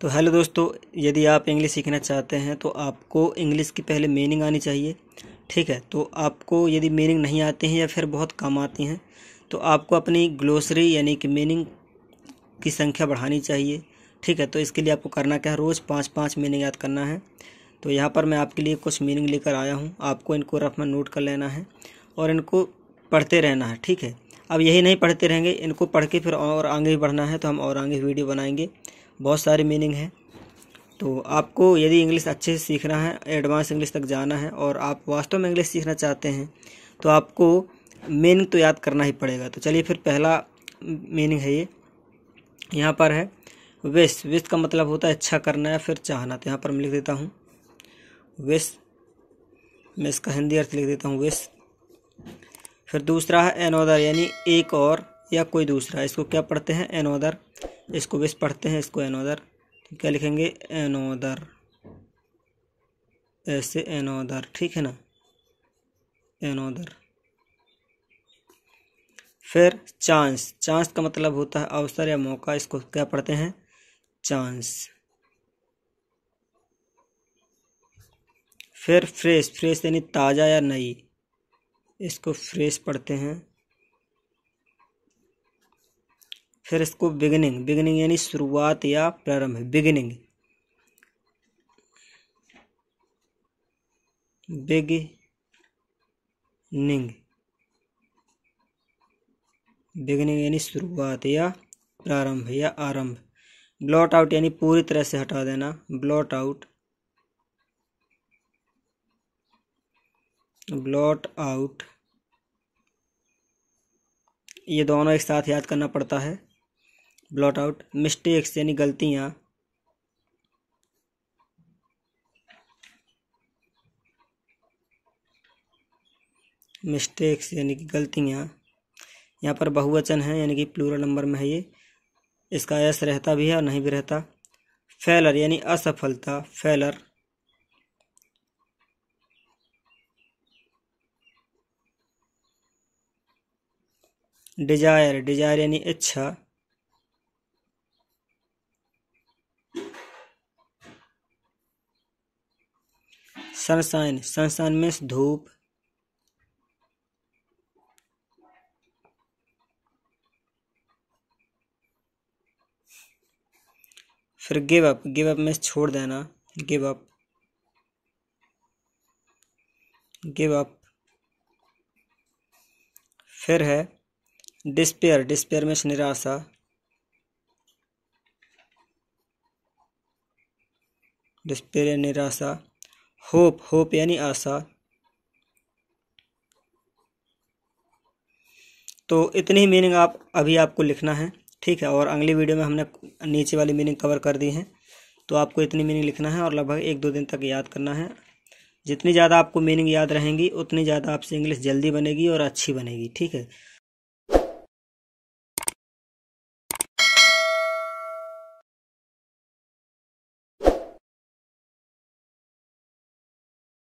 तो हेलो दोस्तों यदि आप इंग्लिश सीखना चाहते हैं तो आपको इंग्लिश की पहले मीनिंग आनी चाहिए ठीक है तो आपको यदि मीनिंग नहीं आती हैं या फिर बहुत कम आती हैं तो आपको अपनी ग्लोसरी यानी कि मीनिंग की संख्या बढ़ानी चाहिए ठीक है तो इसके लिए आपको करना क्या है रोज़ पाँच पाँच मीनिंग याद करना है तो यहाँ पर मैं आपके लिए कुछ मीनिंग लेकर आया हूँ आपको इनको रफ में नोट कर लेना है और इनको पढ़ते रहना है ठीक है अब यही नहीं पढ़ते रहेंगे इनको पढ़ के फिर और आगे बढ़ना है तो हम और आगे वीडियो बनाएंगे बहुत सारी मीनिंग है तो आपको यदि इंग्लिश अच्छे से सीखना है एडवांस इंग्लिश तक जाना है और आप वास्तव में इंग्लिश सीखना चाहते हैं तो आपको मीनिंग तो याद करना ही पड़ेगा तो चलिए फिर पहला मीनिंग है ये यहाँ पर है विश विश का मतलब होता है अच्छा करना या फिर चाहना तो यहाँ पर मैं लिख देता हूँ विश मैं इसका हिंदी अर्थ लिख देता हूँ विश फिर दूसरा है एनोदर यानी एक और या कोई दूसरा इसको क्या पढ़ते हैं एनोदर इसको बेस पढ़ते हैं इसको एनोदर तो क्या लिखेंगे एनोदर ऐसे एनोदर ठीक है ना एनोदर फिर चांस चांस का मतलब होता है अवसर या मौका इसको क्या पढ़ते हैं चांस फिर फ्रेश फ्रेश यानी ताज़ा या नई इसको फ्रेश पढ़ते हैं फिर इसको बिगनिंग बिगनिंग यानी शुरुआत या प्रारंभ बिगिनिंग बिगिनिंग बिगिनिंग यानी शुरुआत या प्रारंभ या आरंभ ब्लॉट आउट यानी पूरी तरह से हटा देना ब्लॉट आउट ब्लॉट आउट ये दोनों एक साथ याद करना पड़ता है ब्लॉट आउट मिस्टेक्स यानी गलतियाँ मिस्टेक्स यानी कि गलतियाँ यहाँ पर बहुवचन है यानी कि प्लूरल नंबर में है ये इसका एस रहता भी है और नहीं भी रहता फेलर यानी असफलता फेलर डिजायर डिजायर यानी इच्छा सनशाइन सनशाइन मीन्स धूप फिर give up give up means छोड़ देना गिव अप गिव अप फिर है डिस्पेयर डिस्पेयर मीन्स निराशा डिस्पेयर निराशा होप होप यानी आशा तो इतनी ही मीनिंग आप अभी आपको लिखना है ठीक है और अगली वीडियो में हमने नीचे वाली मीनिंग कवर कर दी है तो आपको इतनी मीनिंग लिखना है और लगभग एक दो दिन तक याद करना है जितनी ज़्यादा आपको मीनिंग याद रहेंगी उतनी ज़्यादा आपसे इंग्लिश जल्दी बनेगी और अच्छी बनेगी ठीक है